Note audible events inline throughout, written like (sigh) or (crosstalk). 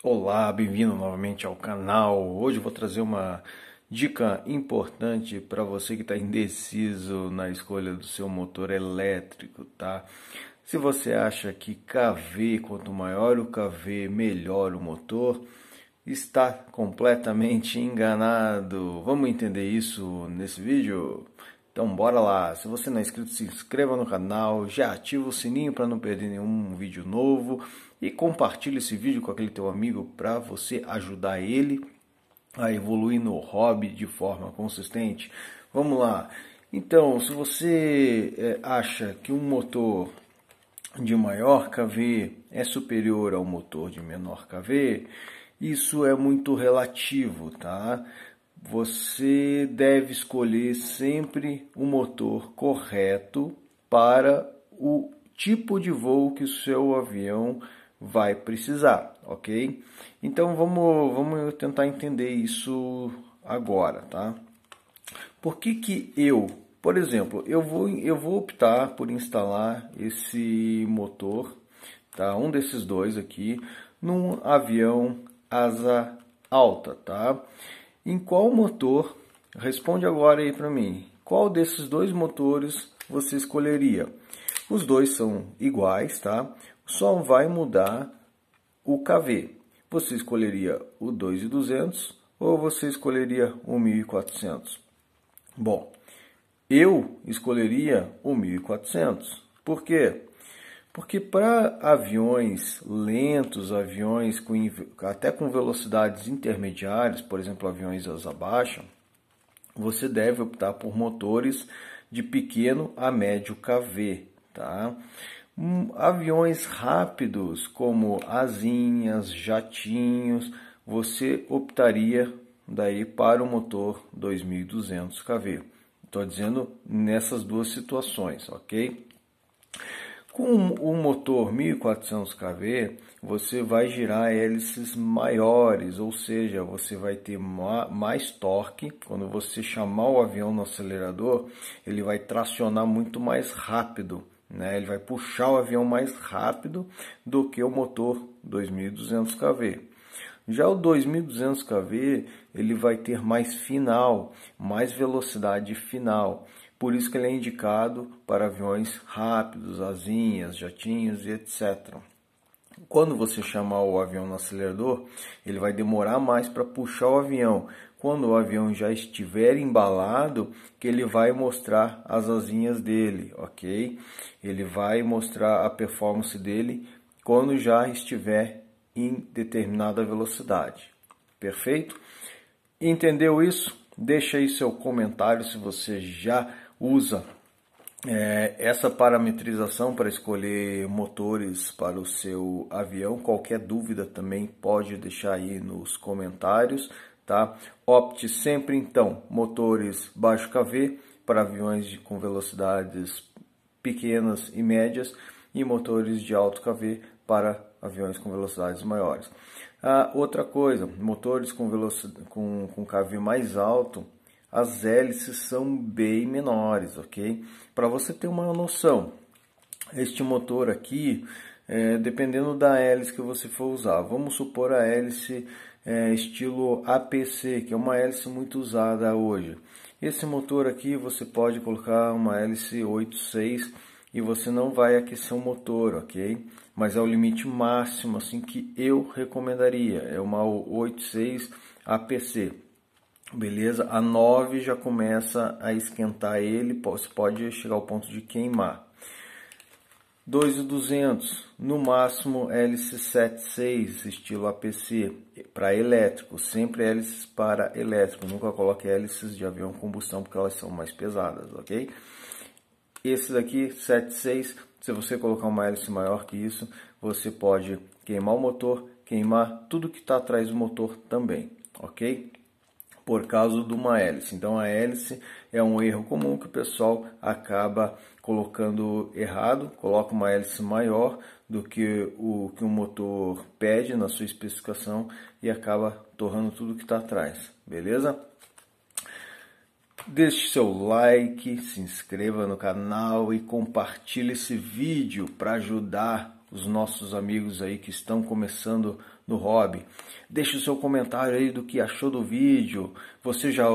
Olá, bem-vindo novamente ao canal. Hoje eu vou trazer uma dica importante para você que está indeciso na escolha do seu motor elétrico, tá? Se você acha que KV, quanto maior o KV, melhor o motor, está completamente enganado. Vamos entender isso nesse vídeo? Então bora lá, se você não é inscrito, se inscreva no canal, já ativa o sininho para não perder nenhum vídeo novo e compartilhe esse vídeo com aquele teu amigo para você ajudar ele a evoluir no hobby de forma consistente. Vamos lá. Então, se você eh, acha que um motor de maior KV é superior ao motor de menor KV, isso é muito relativo, tá? você deve escolher sempre o um motor correto para o tipo de voo que o seu avião vai precisar, ok? Então vamos, vamos tentar entender isso agora, tá? Por que, que eu, por exemplo, eu vou, eu vou optar por instalar esse motor, tá? Um desses dois aqui, num avião asa alta, tá? Em qual motor? Responde agora aí para mim. Qual desses dois motores você escolheria? Os dois são iguais, tá? Só vai mudar o KV. Você escolheria o 2200 ou você escolheria o 1400? Bom, eu escolheria o 1400. Por quê? Porque para aviões lentos, aviões com, até com velocidades intermediárias, por exemplo, aviões asa baixa, você deve optar por motores de pequeno a médio KV, tá? Hum, aviões rápidos como asinhas, jatinhos, você optaria daí para o motor 2200 kV. Estou dizendo nessas duas situações, ok? Com o motor 1400 kV, você vai girar hélices maiores, ou seja, você vai ter mais torque. Quando você chamar o avião no acelerador, ele vai tracionar muito mais rápido. Né? Ele vai puxar o avião mais rápido do que o motor 2200 kV. Já o 2200 kV, ele vai ter mais final, mais velocidade final. Por isso que ele é indicado para aviões rápidos, asinhas, jatinhos e etc. Quando você chamar o avião no acelerador, ele vai demorar mais para puxar o avião. Quando o avião já estiver embalado, que ele vai mostrar as asinhas dele, ok? Ele vai mostrar a performance dele quando já estiver em determinada velocidade. Perfeito? Entendeu isso? Deixa aí seu comentário se você já usa é, essa parametrização para escolher motores para o seu avião. Qualquer dúvida também pode deixar aí nos comentários, tá? Opte sempre então motores baixo KV para aviões de, com velocidades pequenas e médias e motores de alto KV para aviões com velocidades maiores. Ah, outra coisa, motores com, com, com cavio mais alto, as hélices são bem menores, ok? Para você ter uma noção, este motor aqui, é, dependendo da hélice que você for usar, vamos supor a hélice é, estilo APC, que é uma hélice muito usada hoje. Esse motor aqui você pode colocar uma hélice 86 e você não vai aquecer o motor, ok? Mas é o limite máximo assim que eu recomendaria, é uma 86 APC. Beleza? A 9 já começa a esquentar ele, você pode chegar ao ponto de queimar. 2.200, no máximo LC76, estilo APC, para elétrico, sempre hélices para elétrico, nunca coloque hélices de avião combustão porque elas são mais pesadas, ok? Esse daqui, 7.6, se você colocar uma hélice maior que isso, você pode queimar o motor, queimar tudo que está atrás do motor também, ok? Por causa de uma hélice. Então a hélice é um erro comum que o pessoal acaba colocando errado, coloca uma hélice maior do que o que o motor pede na sua especificação e acaba torrando tudo que está atrás, beleza? Deixe seu like, se inscreva no canal e compartilhe esse vídeo para ajudar os nossos amigos aí que estão começando no hobby. Deixe o seu comentário aí do que achou do vídeo. Você já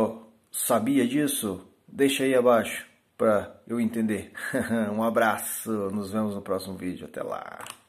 sabia disso? Deixa aí abaixo para eu entender. (laughs) um abraço, nos vemos no próximo vídeo. Até lá.